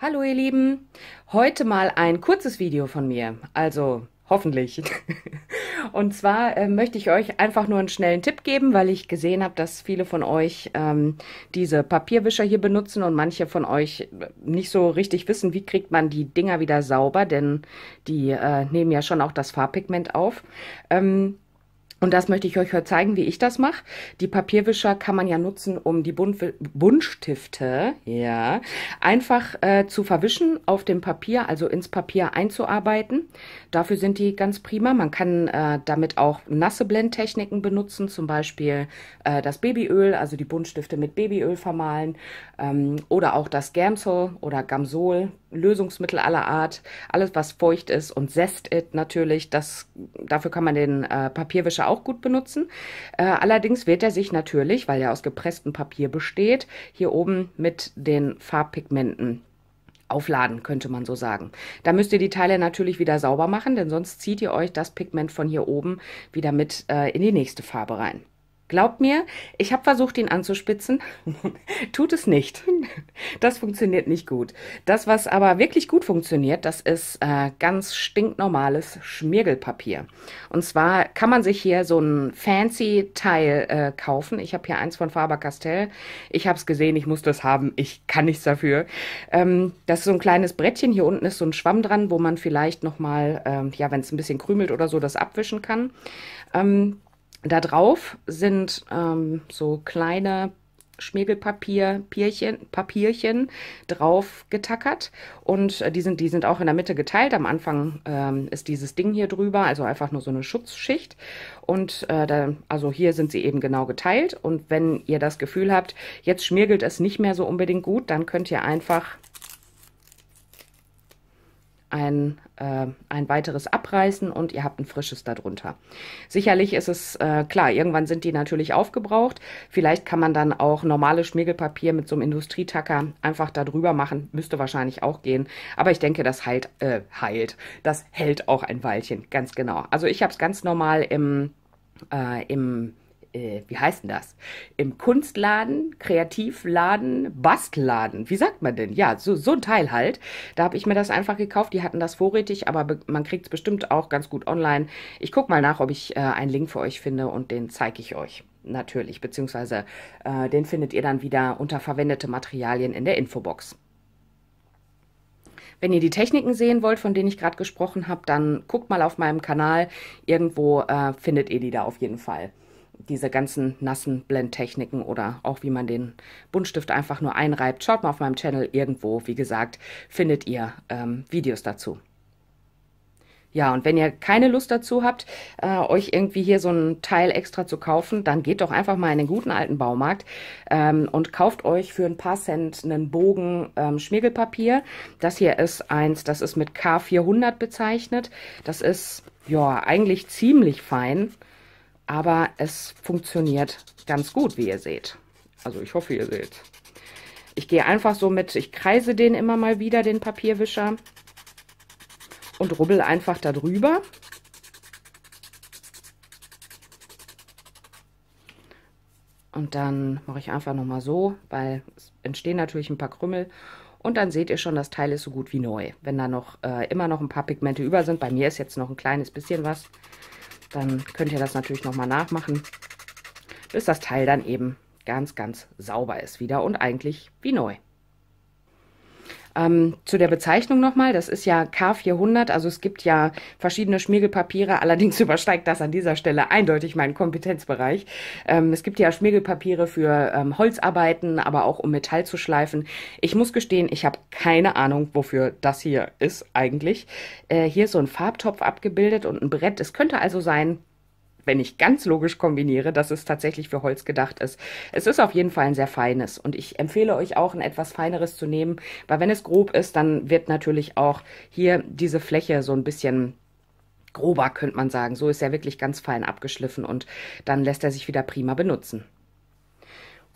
Hallo ihr Lieben, heute mal ein kurzes Video von mir, also hoffentlich. Und zwar äh, möchte ich euch einfach nur einen schnellen Tipp geben, weil ich gesehen habe, dass viele von euch ähm, diese Papierwischer hier benutzen und manche von euch äh, nicht so richtig wissen, wie kriegt man die Dinger wieder sauber, denn die äh, nehmen ja schon auch das Farbpigment auf. Ähm, und das möchte ich euch heute zeigen, wie ich das mache. Die Papierwischer kann man ja nutzen, um die Buntstifte ja, einfach äh, zu verwischen auf dem Papier, also ins Papier einzuarbeiten. Dafür sind die ganz prima. Man kann äh, damit auch nasse Blendtechniken benutzen, zum Beispiel äh, das Babyöl, also die Buntstifte mit Babyöl vermahlen ähm, oder auch das Gamsol oder Gamsol Lösungsmittel aller Art, alles was feucht ist und Zest-It natürlich, das, dafür kann man den äh, Papierwischer auch gut benutzen. Äh, allerdings wird er sich natürlich, weil er aus gepresstem Papier besteht, hier oben mit den Farbpigmenten aufladen, könnte man so sagen. Da müsst ihr die Teile natürlich wieder sauber machen, denn sonst zieht ihr euch das Pigment von hier oben wieder mit äh, in die nächste Farbe rein. Glaubt mir, ich habe versucht, ihn anzuspitzen. Tut es nicht. Das funktioniert nicht gut. Das, was aber wirklich gut funktioniert, das ist äh, ganz stinknormales Schmirgelpapier. Und zwar kann man sich hier so ein fancy Teil äh, kaufen. Ich habe hier eins von Faber-Castell. Ich habe es gesehen, ich muss das haben. Ich kann nichts dafür. Ähm, das ist so ein kleines Brettchen. Hier unten ist so ein Schwamm dran, wo man vielleicht nochmal, ähm, ja, wenn es ein bisschen krümelt oder so, das abwischen kann. Ähm, da drauf sind ähm, so kleine Schmirgelpapier, Papierchen, Papierchen drauf getackert und äh, die sind, die sind auch in der Mitte geteilt. Am Anfang ähm, ist dieses Ding hier drüber, also einfach nur so eine Schutzschicht und äh, da, also hier sind sie eben genau geteilt und wenn ihr das Gefühl habt, jetzt schmirgelt es nicht mehr so unbedingt gut, dann könnt ihr einfach ein, äh, ein weiteres abreißen und ihr habt ein frisches darunter. Sicherlich ist es äh, klar, irgendwann sind die natürlich aufgebraucht. Vielleicht kann man dann auch normales Schmiegelpapier mit so einem Industrietacker einfach darüber machen. Müsste wahrscheinlich auch gehen. Aber ich denke, das heilt, äh, heilt. Das hält auch ein Weilchen, ganz genau. Also ich habe es ganz normal im, äh, im äh, wie heißt denn das? Im Kunstladen, Kreativladen, Bastelladen. Wie sagt man denn? Ja, so, so ein Teil halt. Da habe ich mir das einfach gekauft. Die hatten das vorrätig, aber man kriegt es bestimmt auch ganz gut online. Ich gucke mal nach, ob ich äh, einen Link für euch finde und den zeige ich euch natürlich, beziehungsweise äh, den findet ihr dann wieder unter verwendete Materialien in der Infobox. Wenn ihr die Techniken sehen wollt, von denen ich gerade gesprochen habe, dann guckt mal auf meinem Kanal. Irgendwo äh, findet ihr die da auf jeden Fall diese ganzen nassen Blendtechniken oder auch wie man den Buntstift einfach nur einreibt. Schaut mal auf meinem Channel irgendwo, wie gesagt, findet ihr ähm, Videos dazu. Ja, und wenn ihr keine Lust dazu habt, äh, euch irgendwie hier so ein Teil extra zu kaufen, dann geht doch einfach mal in den guten alten Baumarkt ähm, und kauft euch für ein paar Cent einen Bogen ähm, Schmirgelpapier. Das hier ist eins, das ist mit K400 bezeichnet. Das ist, ja, eigentlich ziemlich fein. Aber es funktioniert ganz gut, wie ihr seht. Also ich hoffe, ihr seht. Ich gehe einfach so mit, ich kreise den immer mal wieder, den Papierwischer. Und rubbel einfach da drüber. Und dann mache ich einfach nochmal so, weil es entstehen natürlich ein paar Krümmel. Und dann seht ihr schon, das Teil ist so gut wie neu. Wenn da noch äh, immer noch ein paar Pigmente über sind, bei mir ist jetzt noch ein kleines bisschen was, dann könnt ihr das natürlich nochmal nachmachen, bis das Teil dann eben ganz, ganz sauber ist wieder und eigentlich wie neu. Ähm, zu der Bezeichnung nochmal, das ist ja K400, also es gibt ja verschiedene Schmiegelpapiere, allerdings übersteigt das an dieser Stelle eindeutig meinen Kompetenzbereich. Ähm, es gibt ja Schmiegelpapiere für ähm, Holzarbeiten, aber auch um Metall zu schleifen. Ich muss gestehen, ich habe keine Ahnung, wofür das hier ist eigentlich. Äh, hier ist so ein Farbtopf abgebildet und ein Brett. Es könnte also sein, wenn ich ganz logisch kombiniere, dass es tatsächlich für Holz gedacht ist. Es ist auf jeden Fall ein sehr feines und ich empfehle euch auch, ein etwas feineres zu nehmen, weil wenn es grob ist, dann wird natürlich auch hier diese Fläche so ein bisschen grober, könnte man sagen. So ist er wirklich ganz fein abgeschliffen und dann lässt er sich wieder prima benutzen.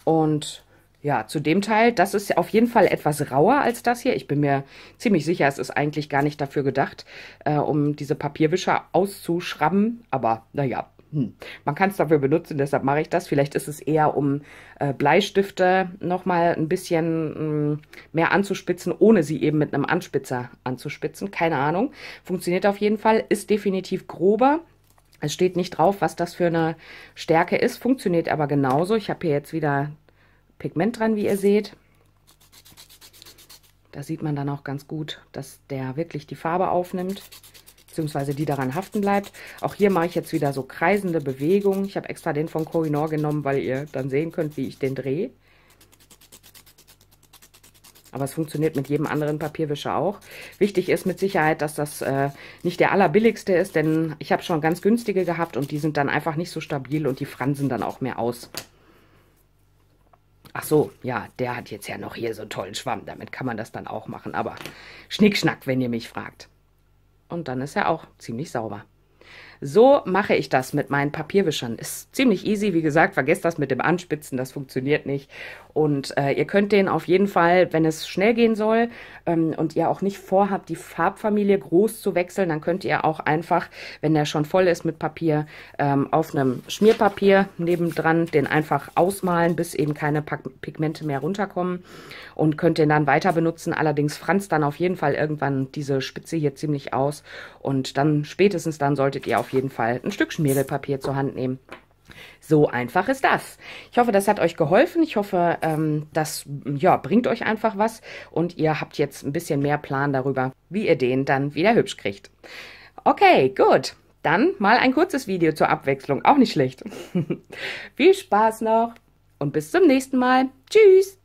Und ja, zu dem Teil, das ist auf jeden Fall etwas rauer als das hier. Ich bin mir ziemlich sicher, es ist eigentlich gar nicht dafür gedacht, äh, um diese Papierwischer auszuschrauben. Aber naja, hm, man kann es dafür benutzen, deshalb mache ich das. Vielleicht ist es eher, um äh, Bleistifte nochmal ein bisschen mh, hm, mehr anzuspitzen, ohne sie eben mit einem Anspitzer anzuspitzen. Keine Ahnung. Funktioniert auf jeden Fall, ist definitiv grober. Es steht nicht drauf, was das für eine Stärke ist, funktioniert aber genauso. Ich habe hier jetzt wieder Pigment dran, wie ihr seht. Da sieht man dann auch ganz gut, dass der wirklich die Farbe aufnimmt beziehungsweise die daran haften bleibt. Auch hier mache ich jetzt wieder so kreisende Bewegungen. Ich habe extra den von Corinor genommen, weil ihr dann sehen könnt, wie ich den drehe. Aber es funktioniert mit jedem anderen Papierwischer auch. Wichtig ist mit Sicherheit, dass das äh, nicht der allerbilligste ist, denn ich habe schon ganz günstige gehabt und die sind dann einfach nicht so stabil und die fransen dann auch mehr aus. Ach so, ja, der hat jetzt ja noch hier so einen tollen Schwamm. Damit kann man das dann auch machen. Aber schnickschnack, wenn ihr mich fragt. Und dann ist er auch ziemlich sauber. So mache ich das mit meinen Papierwischern. Ist ziemlich easy, wie gesagt, vergesst das mit dem Anspitzen, das funktioniert nicht. Und äh, ihr könnt den auf jeden Fall, wenn es schnell gehen soll ähm, und ihr auch nicht vorhabt, die Farbfamilie groß zu wechseln, dann könnt ihr auch einfach, wenn der schon voll ist mit Papier, ähm, auf einem Schmierpapier nebendran den einfach ausmalen, bis eben keine Pigmente mehr runterkommen und könnt den dann weiter benutzen. Allerdings franzt dann auf jeden Fall irgendwann diese Spitze hier ziemlich aus und dann spätestens dann solltet ihr auf jeden Fall ein Stück Schmiergelpapier zur Hand nehmen. So einfach ist das. Ich hoffe, das hat euch geholfen. Ich hoffe, ähm, das ja, bringt euch einfach was und ihr habt jetzt ein bisschen mehr Plan darüber, wie ihr den dann wieder hübsch kriegt. Okay, gut. Dann mal ein kurzes Video zur Abwechslung. Auch nicht schlecht. Viel Spaß noch und bis zum nächsten Mal. Tschüss!